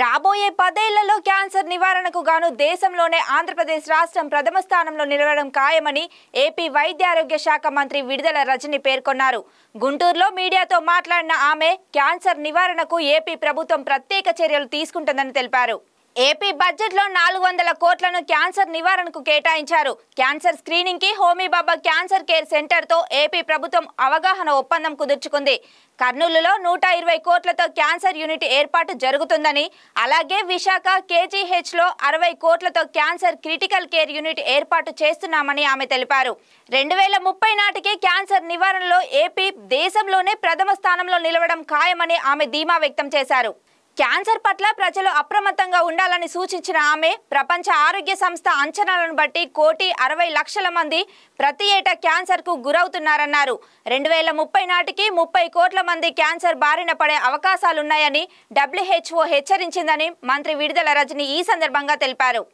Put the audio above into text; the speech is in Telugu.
రాబోయే పదేళ్లలో క్యాన్సర్ నివారణకు గాను దేశంలోనే ఆంధ్రప్రదేశ్ రాష్ట్రం ప్రథమ స్థానంలో నిలవడం ఖాయమని ఏపీ వైద్యారోగ్య శాఖ మంత్రి విడుదల రజని పేర్కొన్నారు గుంటూరులో మీడియాతో మాట్లాడిన ఆమె క్యాన్సర్ నివారణకు ఏపీ ప్రభుత్వం ప్రత్యేక చర్యలు తీసుకుంటుందని తెలిపారు ఏపీ బడ్జెట్లో నాలుగు వందల కోట్లను క్యాన్సర్ నివారణకు కేటాయించారు క్యాన్సర్ స్క్రీనింగ్ కి హోమీబాబా క్యాన్సర్ కేర్ సెంటర్తో ఏపీ ప్రభుత్వం అవగాహన ఒప్పందం కుదుర్చుకుంది కర్నూలులో నూట ఇరవై కోట్లతో క్యాన్సర్ యూనిట్ ఏర్పాటు జరుగుతుందని అలాగే విశాఖ కేజీహెచ్లో అరవై కోట్లతో క్యాన్సర్ క్రిటికల్ కేర్ యూనిట్ ఏర్పాటు చేస్తున్నామని ఆమె తెలిపారు రెండు వేల ముప్పై నాటికి క్యాన్సర్ నివారణలో ఏపీ దేశంలోనే ప్రథమ స్థానంలో నిలవడం ఖాయమని ఆమె ధీమా వ్యక్తం చేశారు క్యాన్సర్ పట్ల ప్రజలు అప్రమత్తంగా ఉండాలని సూచించిన ఆమె ప్రపంచ ఆరోగ్య సంస్థ అంచనాలను బట్టి కోటి అరవై లక్షల మంది ప్రతి ఏటా క్యాన్సర్కు గురవుతున్నారన్నారు రెండు వేల ముప్పై నాటికి ముప్పై కోట్ల మంది క్యాన్సర్ బారిన పడే అవకాశాలున్నాయని డబ్ల్యూహెచ్ఓ హెచ్చరించిందని మంత్రి విడుదల రజని ఈ సందర్భంగా తెలిపారు